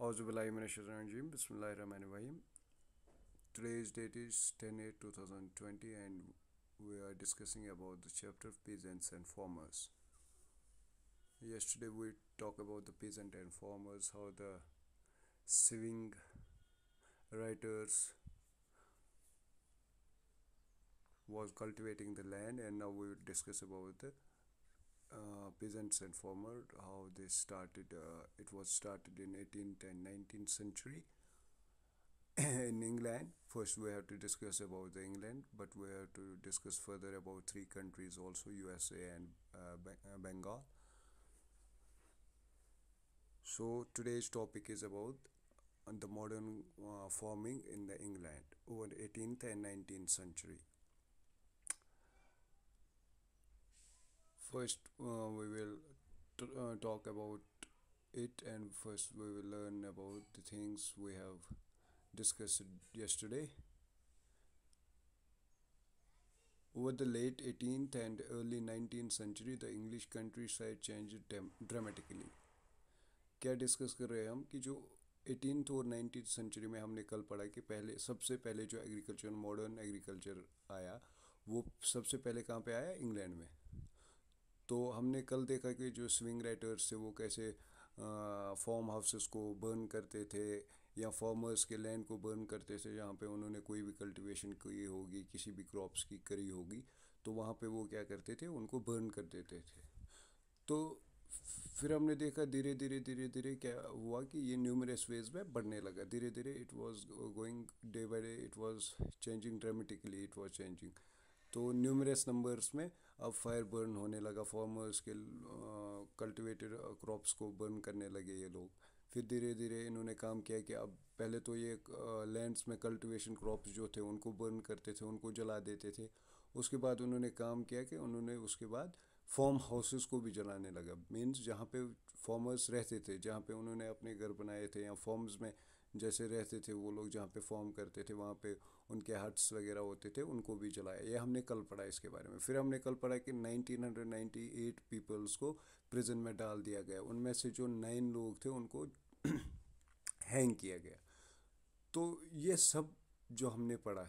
Auzubillahiminashirajim, Bismillahirrahmanirrahim. Today's date is 10 2020, and we are discussing about the chapter of peasants and farmers. Yesterday, we talked about the peasant and farmers, how the swing writers was cultivating the land, and now we will discuss about the uh, peasants and farmer how they started uh, it was started in 18th and 19th century in england first we have to discuss about the england but we have to discuss further about three countries also usa and uh, uh, bengal so today's topic is about the modern uh, farming in the england over 18th and 19th century first uh, we will t- uh, talk about it and first we will learn about the things we have discussed yesterday over the late 18th and early 19th century the english countryside changed dramatically क्या discuss कर रहे हैं हम कि जो eighteen और nineteen century में हमने कल पढ़ा कि पहले सबसे पहले जो एग्रीकल्चर मॉडर्न एग्रीकल्चर आया वो सबसे पहले कहाँ पे आया इंग्लैंड में तो हमने कल देखा कि जो स्विंग राइटर्स थे वो कैसे फॉर्म हाउसेस को बर्न करते थे या फार्मर्स के लैंड को बर्न करते थे जहाँ पे उन्होंने कोई भी कल्टीवेशन की होगी किसी भी क्रॉप्स की करी होगी तो वहाँ पे वो क्या करते थे उनको बर्न कर देते थे तो फिर हमने देखा धीरे धीरे धीरे धीरे क्या हुआ कि ये न्यूमरस वेज में बढ़ने लगा धीरे धीरे it was going day by day it was changing dramatically it was changing तो न्यूमरस नंबर्स में अब फायर बर्न होने लगा फार्मर्स के कल्टिवेटेड क्रॉप्स को बर्न करने लगे ये लोग फिर धीरे धीरे इन्होंने काम किया कि अब पहले तो ये लैंड्स में कल्टिवेशन क्रॉप्स जो थे उनको बर्न करते थे उनको जला देते थे उसके बाद उन्होंने काम किया कि उन्होंने उसके बाद फार्म हाउसेस को भी जलाने लगा मीन्स जहाँ पे फार्मर्स रहते थे जहाँ पे उन्होंने अपने घर बनाए थे या फॉर्म्स में जैसे रहते थे वो लोग जहाँ पे फॉर्म करते थे वहाँ पे उनके हट्स वगैरह होते थे उनको भी जलाया ये हमने कल पढ़ा इसके बारे में फिर हमने कल पढ़ा कि 1998 पीपल्स को प्रिजन में डाल दिया गया उनमें से जो नाइन लोग थे उनको हैंग किया गया तो ये सब जो हमने पढ़ा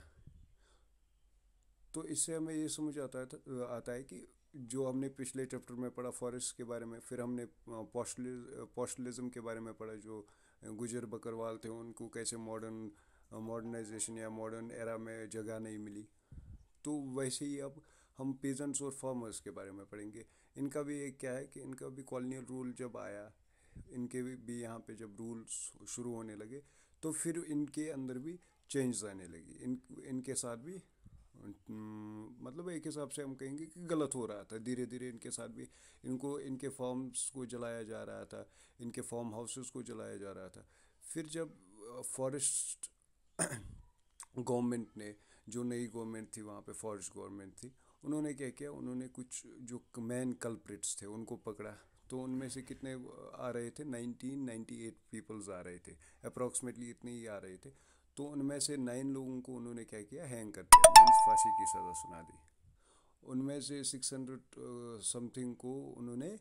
तो इससे हमें ये समझ आता है आता है कि जो हमने पिछले चैप्टर में पढ़ा फॉरेस्ट के बारे में फिर हमने पोस्टलिज्म के बारे में पढ़ा जो गुजर बकरवाल थे उनको कैसे मॉडर्न मॉडर्नाइजेशन या मॉडर्न एरा में जगह नहीं मिली तो वैसे ही अब हम पेजेंट्स और फार्मर्स के बारे में पढ़ेंगे इनका भी एक क्या है कि इनका भी कॉलोनियल रूल जब आया इनके भी, भी यहाँ पे जब रूल शुरू होने लगे तो फिर इनके अंदर भी चेंज आने लगी इन इनके साथ भी मतलब एक हिसाब से हम कहेंगे कि गलत हो रहा था धीरे धीरे इनके साथ भी इनको इनके फॉर्म्स को जलाया जा रहा था इनके फार्म हाउसेस को जलाया जा रहा था फिर जब फॉरेस्ट गवर्नमेंट ने जो नई गवर्नमेंट थी वहाँ पे फॉरेस्ट गवर्नमेंट थी उन्होंने क्या किया उन्होंने कुछ जो मैन कल्प्रिट्स थे उनको पकड़ा तो उनमें से कितने आ रहे थे 1998 पीपल्स आ रहे थे अप्रॉक्सीमेटली इतने ही आ रहे थे तो उनमें से नाइन लोगों को उन्होंने क्या किया हैंग कर दिया मीन्स फांसी की सज़ा सुना दी उनमें से सिक्स हंड्रेड समथिंग को उन्होंने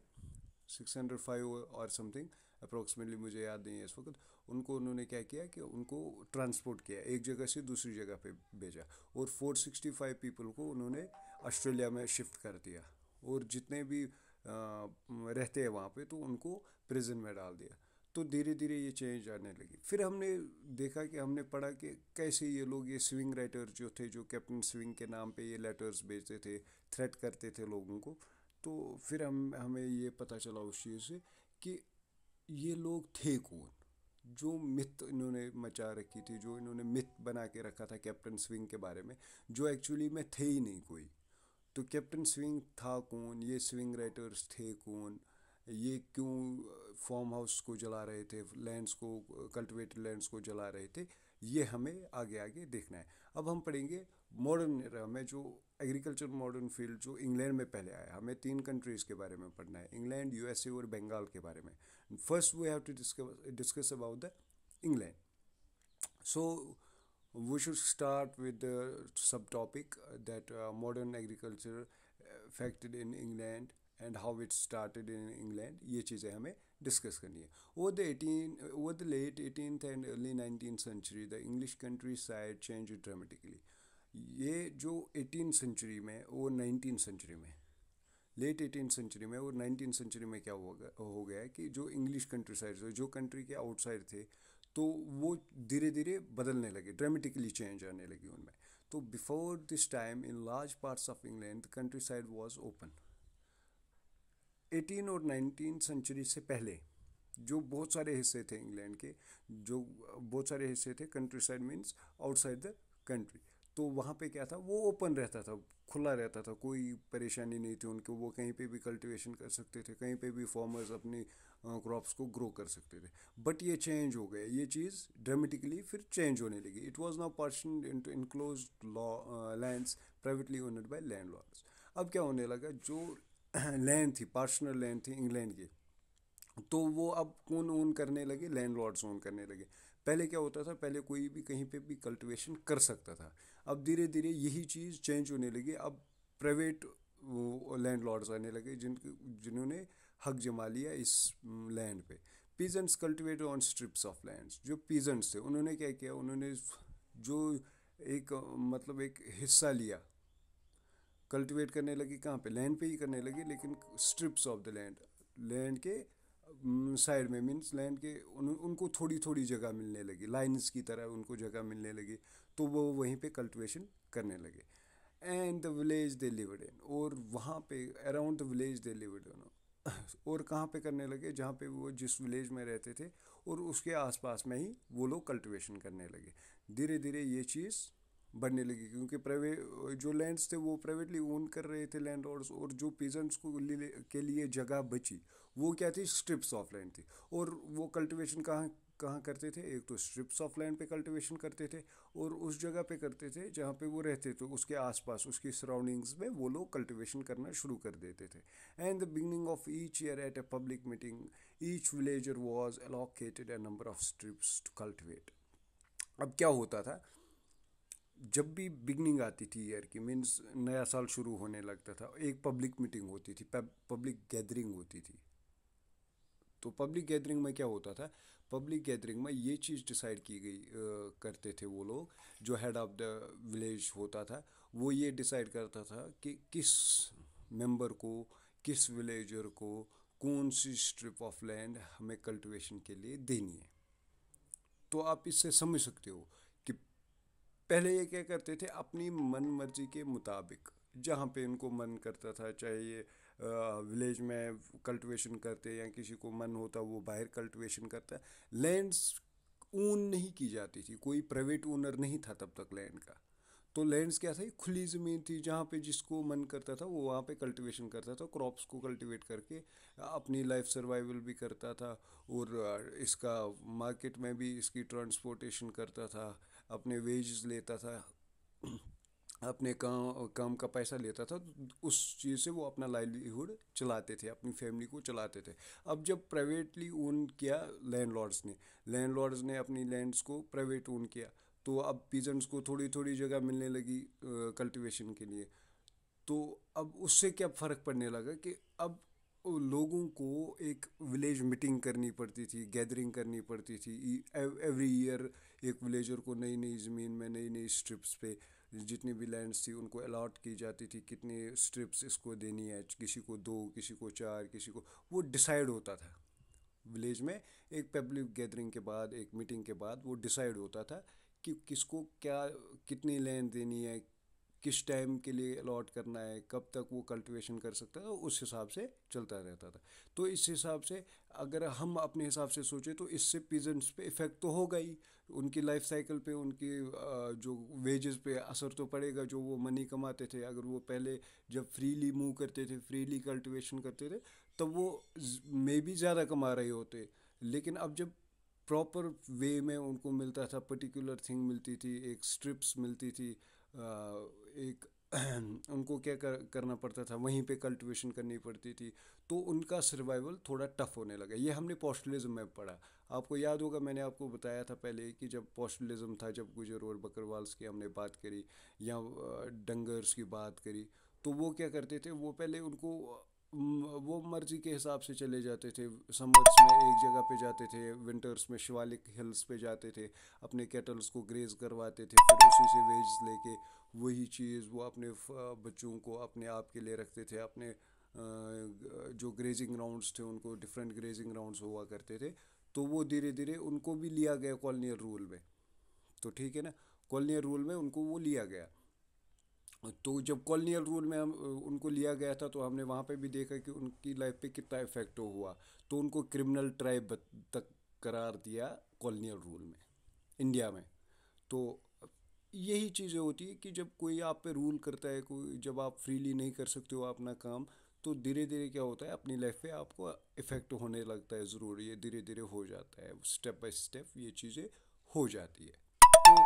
सिक्स हंड्रेड फाइव और समथिंग अप्रॉक्सीमेटली मुझे याद नहीं है इस वक्त उनको उन्होंने क्या किया कि उनको ट्रांसपोर्ट किया एक जगह से दूसरी जगह पे भेजा और 465 पीपल को उन्होंने ऑस्ट्रेलिया में शिफ्ट कर दिया और जितने भी आ, रहते हैं वहाँ पे तो उनको प्रिजन में डाल दिया तो धीरे धीरे ये चेंज आने लगी फिर हमने देखा कि हमने पढ़ा कि कैसे ये लोग ये स्विंग राइटर जो थे जो कैप्टन स्विंग के नाम पे ये लेटर्स भेजते थे थ्रेट करते थे लोगों को तो फिर हम हमें ये पता चला उस चीज़ से कि ये लोग थे कौन जो मिथ इन्होंने मचा रखी थी जो इन्होंने मिथ बना के रखा था कैप्टन स्विंग के बारे में जो एक्चुअली में थे ही नहीं कोई तो कैप्टन स्विंग था कौन ये स्विंग राइटर्स थे कौन ये क्यों फॉर्म हाउस को जला रहे थे लैंड्स को कल्टिवेटेड लैंड्स को जला रहे थे ये हमें आगे आगे देखना है अब हम पढ़ेंगे मॉडर्न एरा में जो एग्रीकल्चर मॉडर्न फील्ड जो इंग्लैंड में पहले आया हमें तीन कंट्रीज़ के बारे में पढ़ना है इंग्लैंड यूएसए और बंगाल के बारे में First, we have to discuss, discuss about the England. So, we should start with the subtopic that uh, modern agriculture affected in England and how it started in england ye cheeze hame discuss karni hai over the 18 over the late 18th and early 19th century the english countryside change dramatically ये जो eighteen century में वो nineteen century में late eighteen century में और nineteen century में क्या हो गया हो गया कि जो इंग्लिश कंट्री साइड जो कंट्री के आउटसाइड थे तो वो धीरे धीरे बदलने लगे ड्रामेटिकली चेंज आने लगी उनमें तो before this time in large parts of England countryside was open eighteen और नाइनटीन सेंचुरी से पहले जो बहुत सारे हिस्से थे इंग्लैंड के जो बहुत सारे हिस्से थे countryside means outside the country तो वहाँ पे क्या था वो ओपन रहता था खुला रहता था कोई परेशानी नहीं थी उनको वो कहीं पे भी कल्टीवेशन कर सकते थे कहीं पे भी फार्मर्स अपनी क्रॉप्स को ग्रो कर सकते थे बट ये चेंज हो गया ये चीज़ ड्रामेटिकली फिर चेंज होने लगी it was now partition into enclose law lands privately owned by landlords अब क्या होने लगा जो लैंड थी पार्शनल लैंड थी इंग्लैंड की तो वो अब कौन ओन करने लगे लैंड लॉर्ड्स ओन करने लगे पहले क्या होता था पहले कोई भी कहीं पे भी कल्टीवेशन कर सकता था अब धीरे धीरे यही चीज़ चेंज होने लगी अब प्राइवेट वो लैंड लॉर्ड्स आने लगे जिन जिन्होंने हक जमा लिया इस लैंड पे peasants cultivate on strips of lands जो पीजेंट्स थे उन्होंने क्या किया उन्होंने जो एक मतलब एक हिस्सा लिया कल्टिवेट करने लगे कहाँ पे लैंड पे ही करने लगे लेकिन strips of the land land के साइड में मीन्स लैंड के उन, उनको थोड़ी थोड़ी जगह मिलने लगी लाइन्स की तरह उनको जगह मिलने लगी तो वो वहीं पे कल्टिवेशन करने लगे and the village they lived in और वहाँ पे around the village they lived in और कहाँ पे करने लगे जहाँ पे वो जिस विलेज में रहते थे और उसके आसपास में ही वो लोग कल्टिवेशन करने लगे धीरे धीरे ये चीज़ बढ़ने लगी क्योंकि प्राइवेट जो लैंड्स थे वो प्राइवेटली ओन कर रहे थे लैंड लॉर्ड्स और जो पीजेंट्स को के लिए जगह बची वो क्या थी स्ट्रिप्स ऑफ लैंड थी और वो कल्टिवेशन कहाँ कहाँ करते थे एक तो स्ट्रिप्स ऑफ लैंड पे कल्टिवेशन करते थे और उस जगह पे करते थे जहाँ पे वो रहते थे उसके आसपास उसकी सराउंडिंग्स में वो लोग कल्टिवेशन करना शुरू कर देते थे and the beginning of each year at a public meeting each villager was allocated a number of strips to cultivate अब क्या होता था जब भी बिगनिंग आती थी ईयर की मीन्स नया साल शुरू होने लगता था एक पब्लिक मीटिंग होती थी पब्लिक गैदरिंग होती थी तो पब्लिक गैदरिंग में क्या होता था पब्लिक गैदरिंग में ये चीज़ डिसाइड की गई करते थे वो लोग जो हेड ऑफ द विलेज होता था वो ये डिसाइड करता था कि किस मेंबर को किस विलेजर को कौन सी स्ट्रिप ऑफ लैंड हमें कल्टिवेशन के लिए देनी है तो आप इससे समझ सकते हो पहले ये क्या करते थे अपनी मन मर्जी के मुताबिक जहाँ पे इनको मन करता था चाहे ये विलेज में कल्टिवेशन करते या किसी को मन होता वो बाहर कल्टिवेशन करता लैंड्स ऊन नहीं की जाती थी कोई प्राइवेट ओनर नहीं था तब तक लैंड का तो लैंड्स क्या था खुली ज़मीन थी जहाँ पे जिसको मन करता था वो वहाँ पे कल्टीवेशन करता था क्रॉप्स को कल्टीवेट करके अपनी लाइफ सर्वाइवल भी करता था और इसका मार्केट में भी इसकी ट्रांसपोर्टेशन करता था अपने वेजेस लेता था अपने काम काम का पैसा लेता था तो उस चीज़ से वो अपना लाइवलीहुड चलाते थे अपनी फैमिली को चलाते थे अब जब प्राइवेटली ओन किया लैंडलॉर्ड्स ने लैंडलॉर्ड्स ने अपनी लैंड्स को प्राइवेट ओन किया तो अब पीजेंट्स को थोड़ी थोड़ी जगह मिलने लगी कल्टीवेशन के लिए तो अब उससे क्या फ़र्क पड़ने लगा कि अब लोगों को एक विलेज मीटिंग करनी पड़ती थी गैदरिंग करनी पड़ती थी एवरी e, ईयर एक विलेजर को नई नई ज़मीन में नई नई स्ट्रिप्स पे जितनी भी लैंड्स थी उनको अलाट की जाती थी कितनी स्ट्रिप्स इसको देनी है किसी को दो किसी को चार किसी को वो डिसाइड होता था विलेज में एक पब्लिक गैदरिंग के बाद एक मीटिंग के बाद वो डिसाइड होता था कि किसको क्या कितनी लैंड देनी है किस टाइम के लिए अलॉट करना है कब तक वो कल्टीवेशन कर सकता है उस हिसाब से चलता रहता था तो इस हिसाब से अगर हम अपने हिसाब से सोचें तो इससे पीजेंट्स पे इफ़ेक्ट तो होगा ही उनकी लाइफ साइकिल पे उनकी जो वेजेस पे असर तो पड़ेगा जो वो मनी कमाते थे अगर वो पहले जब फ्रीली मूव करते थे फ्रीली कल्टिवेशन करते थे तब वो मे भी ज़्यादा कमा रहे होते लेकिन अब जब प्रॉपर वे में उनको मिलता था पर्टिकुलर थिंग मिलती थी एक स्ट्रिप्स मिलती थी एक उनको क्या कर, करना पड़ता था वहीं पे कल्टिवेशन करनी पड़ती थी तो उनका सर्वाइवल थोड़ा टफ होने लगा ये हमने पोस्टलिज्म में पढ़ा आपको याद होगा मैंने आपको बताया था पहले कि जब पोस्टलिज्म था जब गुजर और बकरवाल्स की हमने बात करी या डंगर्स की बात करी तो वो क्या करते थे वो पहले उनको वो मर्जी के हिसाब से चले जाते थे समर्स में एक जगह पे जाते थे विंटर्स में शिवालिक हिल्स पे जाते थे अपने कैटल्स को ग्रेज करवाते थे फिर उसी से वेज लेके वही चीज़ वो अपने बच्चों को अपने आप के लिए रखते थे अपने जो ग्रेजिंग ग्राउंड्स थे उनको डिफरेंट ग्रेजिंग ग्राउंड्स हुआ करते थे तो वो धीरे धीरे उनको भी लिया गया कॉलोनियल रूल में तो ठीक है ना कॉलोनियल रूल में उनको वो लिया गया तो जब कॉलोनियल रूल में हम उनको लिया गया था तो हमने वहाँ पे भी देखा कि उनकी लाइफ पे कितना इफेक्ट तो हुआ तो उनको क्रिमिनल ट्राइब तक करार दिया कॉलोनियल रूल में इंडिया में तो यही चीज़ें होती है कि जब कोई आप पे रूल करता है कोई जब आप फ्रीली नहीं कर सकते हो अपना काम तो धीरे धीरे क्या होता है अपनी लाइफ पे आपको इफ़ेक्ट होने लगता है ज़रूर ये धीरे धीरे हो जाता है स्टेप बाय स्टेप ये चीज़ें हो जाती है तो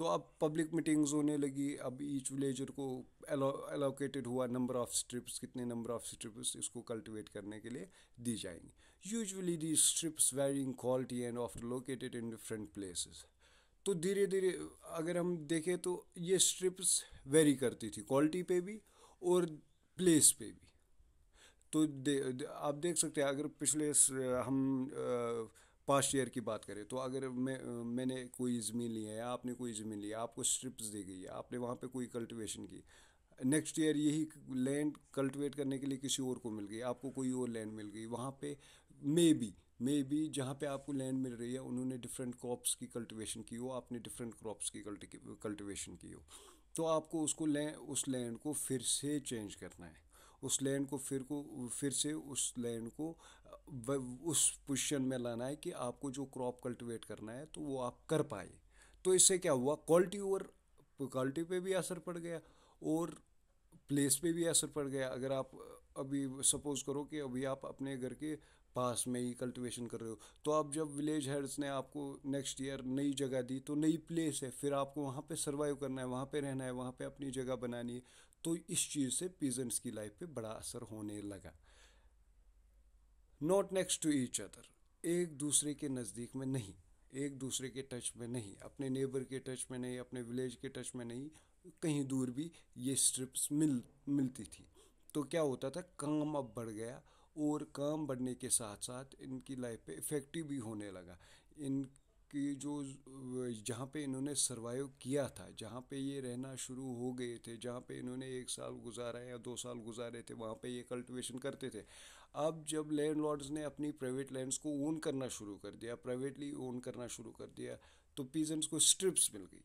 तो अब पब्लिक मीटिंग्स होने लगी अब ईच विलेजर को एलोकेटेड हुआ नंबर ऑफ स्ट्रिप्स कितने नंबर ऑफ स्ट्रिप्स इसको कल्टिवेट करने के लिए दी जाएंगी usually the strips varying quality and of located in different places तो धीरे धीरे अगर हम देखें तो ये स्ट्रिप्स वेरी करती थी क्वालिटी पे भी और प्लेस पे भी तो दे, दे, आप देख सकते हैं अगर पिछले हम आ, पास्ट ईयर की बात करें तो अगर मैं मैंने कोई ज़मीन ली है आपने कोई ज़मीन ली आपको स्ट्रिप्स दी गई है आपने वहाँ पे कोई कल्टीवेशन की नेक्स्ट ईयर यही लैंड कल्टीवेट करने के लिए किसी और को मिल गई आपको कोई और लैंड मिल गई वहाँ पे मे बी मे बी जहाँ पे आपको लैंड मिल रही है उन्होंने डिफरेंट क्रॉप्स की कल्टिवेशन की हो आपने डिफरेंट क्रॉप्स की कल्टिवेशन की हो तो आपको उसको लें उस लैंड को फिर से चेंज करना है उस लैंड को फिर को फिर से उस लैंड को उस पोजिशन में लाना है कि आपको जो क्रॉप कल्टिवेट करना है तो वो आप कर पाए तो इससे क्या हुआ क्वालिटी ओवर क्वालिटी पे भी असर पड़ गया और प्लेस पे भी असर पड़ गया अगर आप अभी सपोज़ करो कि अभी आप अपने घर के पास में ही कल्टीवेशन कर रहे हो तो आप जब विलेज हेड्स ने आपको नेक्स्ट ईयर नई जगह दी तो नई प्लेस है फिर आपको वहाँ पे सर्वाइव करना है वहाँ पे रहना है वहाँ पे अपनी जगह बनानी है तो इस चीज़ से पीजेंट्स की लाइफ पे बड़ा असर होने लगा not next to each other एक दूसरे के नज़दीक में नहीं एक दूसरे के टच में नहीं अपने नेबर के टच में नहीं अपने विलेज के टच में नहीं कहीं दूर भी ये स्ट्रिप्स मिल मिलती थी तो क्या होता था काम अब बढ़ गया और काम बढ़ने के साथ साथ इनकी लाइफ पे इफ़ेक्टिव भी होने लगा इन कि जो जहाँ पे इन्होंने सर्वाइव किया था जहाँ पे ये रहना शुरू हो गए थे जहाँ पे इन्होंने एक साल गुजारा या दो साल गुजारे थे वहाँ पे ये कल्टिवेशन करते थे अब जब लैंड ने अपनी प्राइवेट लैंड्स को ओन करना शुरू कर दिया प्राइवेटली ओन करना शुरू कर दिया तो पीजेंट्स को स्ट्रिप्स मिल गई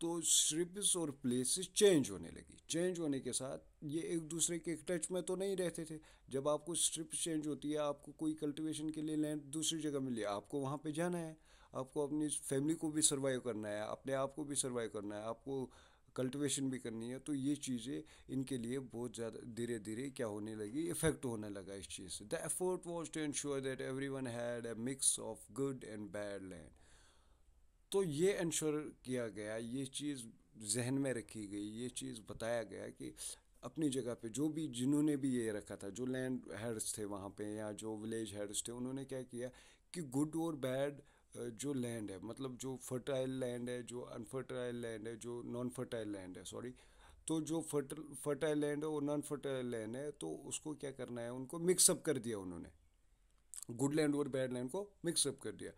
तो स्ट्रिप्स और प्लेसेस चेंज होने लगी चेंज होने के साथ ये एक दूसरे के टच में तो नहीं रहते थे जब आपको स्ट्रिप्स चेंज होती है आपको कोई कल्टिवेशन के लिए लैंड दूसरी जगह मिली आपको वहाँ पर जाना है आपको अपनी फैमिली को भी सर्वाइव करना है अपने आप को भी सर्वाइव करना है आपको कल्टिवेशन भी करनी है तो ये चीज़ें इनके लिए बहुत ज़्यादा धीरे धीरे क्या होने लगी इफेक्ट होने लगा इस चीज़ से the effort was to ensure that everyone had a mix of good and bad land तो ये इंश्योर किया गया ये चीज़ जहन में रखी गई ये चीज़ बताया गया कि अपनी जगह पे जो भी जिन्होंने भी ये रखा था जो लैंड हेड्स थे वहाँ पे या जो विलेज हेड्स थे उन्होंने क्या किया कि गुड और बैड जो लैंड है मतलब जो फर्टाइल लैंड है जो अनफर्टाइल लैंड है जो नॉन फर्टाइल लैंड है सॉरी तो जो फर्ट फर्टाइल लैंड है और नॉन फर्टाइल लैंड है तो उसको क्या करना है उनको मिक्सअप कर दिया उन्होंने गुड लैंड और बैड लैंड को मिक्सअप कर दिया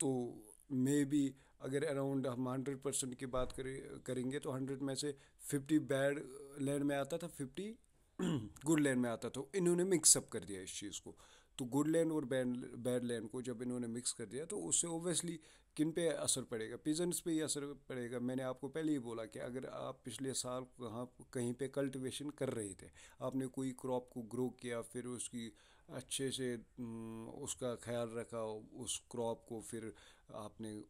तो मे बी अगर अराउंड हम हंड्रेड परसेंट की बात करें करेंगे तो हंड्रेड में से फिफ्टी बैड लैंड में आता था फिफ्टी गुड लैंड में आता था इन्होंने मिक्सअप कर दिया इस चीज़ को तो गुड लैंड और बैड बैड लैंड को जब इन्होंने मिक्स कर दिया तो उससे ओबियसली किन पे असर पड़ेगा पिजन्स पे ही असर पड़ेगा मैंने आपको पहले ही बोला कि अगर आप पिछले साल कहाँ कहीं पे कल्टिवेशन कर रहे थे आपने कोई क्रॉप को ग्रो किया फिर उसकी अच्छे से उसका ख्याल रखा उस क्रॉप को फिर आपने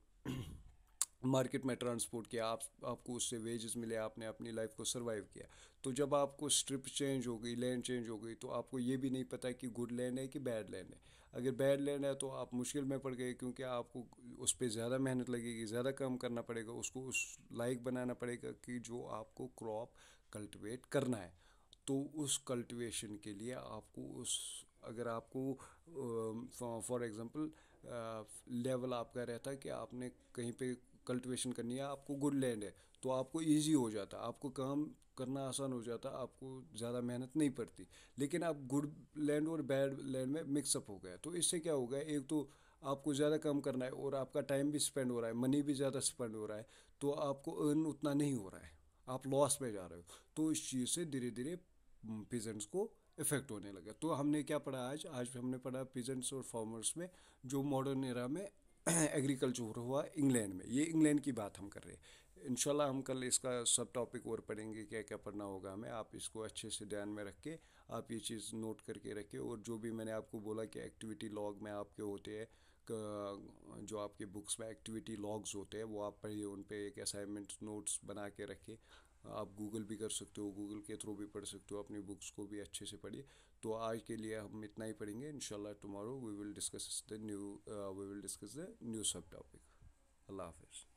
मार्केट में ट्रांसपोर्ट किया आप आपको उससे वेजेस मिले आपने अपनी लाइफ को सर्वाइव किया तो जब आपको स्ट्रिप चेंज हो गई लैंड चेंज हो गई तो आपको ये भी नहीं पता कि गुड लैंड है कि बैड लैंड है अगर बैड लैंड है तो आप मुश्किल में पड़ गए क्योंकि आपको उस पर ज़्यादा मेहनत लगेगी ज़्यादा काम करना पड़ेगा उसको उस लायक बनाना पड़ेगा कि जो आपको क्रॉप कल्टिवेट करना है तो उस कल्टिवेशन के लिए आपको उस अगर आपको फॉर एग्ज़ाम्पल लेवल आपका रहता है कि आपने कहीं पे कल्टिवेशन करनी है आपको गुड लैंड है तो आपको ईजी हो जाता आपको काम करना आसान हो जाता आपको ज़्यादा मेहनत नहीं पड़ती लेकिन आप गुड लैंड और बैड लैंड में मिक्सअप हो गया तो इससे क्या हो गया एक तो आपको ज़्यादा काम करना है और आपका टाइम भी स्पेंड हो रहा है मनी भी ज़्यादा स्पेंड हो रहा है तो आपको अर्न उतना नहीं हो रहा है आप लॉस में जा रहे हो तो इस चीज़ से धीरे धीरे पीजेंट्स को इफेक्ट होने लगा तो हमने क्या पढ़ा आज आज हमने पढ़ा पीजेंट्स और फार्मर्स में जो मॉडर्न एरा में एग्रीकल्चर हुआ इंग्लैंड में ये इंग्लैंड की बात हम कर रहे हैं इन हम कल इसका सब टॉपिक और पढ़ेंगे क्या क्या पढ़ना होगा हमें आप इसको अच्छे से ध्यान में रख के आप ये चीज़ नोट करके रखें और जो भी मैंने आपको बोला कि एक्टिविटी लॉग में आपके होते हैं जो आपके बुक्स में एक्टिविटी लॉग्स होते हैं वो आप पढ़िए उन पर एक असाइनमेंट नोट्स बना के रखें आप गूगल भी कर सकते हो गूगल के थ्रू भी पढ़ सकते हो अपनी बुक्स को भी अच्छे से पढ़िए तो आज के लिए हम इतना ही पढ़ेंगे in tomorrow we will discuss the new we will discuss the new subtopic अल्लाह हाफिज़